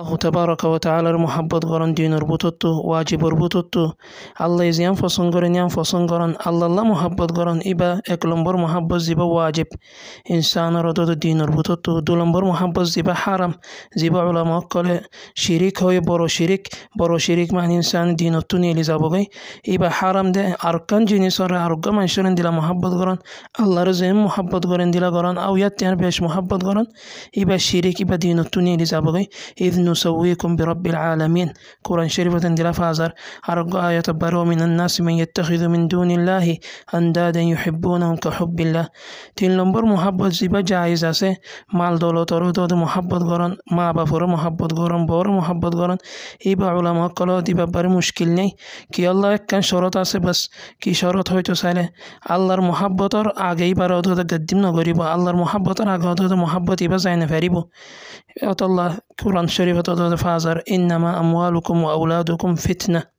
আল্লাহ তাবারক ও দিন মোহাব্বত করেন দিনের বুতত্ব আল্লাহ জিয়াম ফসং করেন ইয়াম ফসং করেন আল্লাহ আল্লাহ মোহাব্বত করেন ইবা এক নম্বর মোহাব্বত জিবা ওয়াজিব ইনসানের অতত দিনের বুতত্ব দু নম্বর মোহাব্বত জিবা হারাম জিবা উলামক কলে শিরিক হয়ে বড় শিরিক বড় শিরিক মান ইনসান দিনত্ব নিয়ে যাবগে ইবা হারাম দে আরকান জিনিসের আরোগ্য মানুষের দিলা মোহাব্বত করেন আল্লাহর জিয়াম মোহাব্বত করেন দিলা করেন আউ ইয়াত বেশ মোহাব্বত করেন ইবা শিরিক ইবা দিনত্ব নিয়ে যাবগে ইদ نسويكم برب العالمين كورا شريفة دلافازر أرجو أن يتبروا من الناس من يتخذ من دون الله أندادا يحبونهم كحب الله تلنبر محبت زبا جائزة سي مال دولو ترودو دو محبة غران ما بفر محبت غران بور محبت غران إبا علماء قلو دي ببر مشكل ني كي الله كان شرط سي بس كي شرط هوي تسالي الله محبة تر آغي برادو دا قدم نغريبو الله محبة تر آغادو دا محبة تبا زين فريبو يا الله قرآن الشريف هذا فازر إنما أموالكم وأولادكم فتنة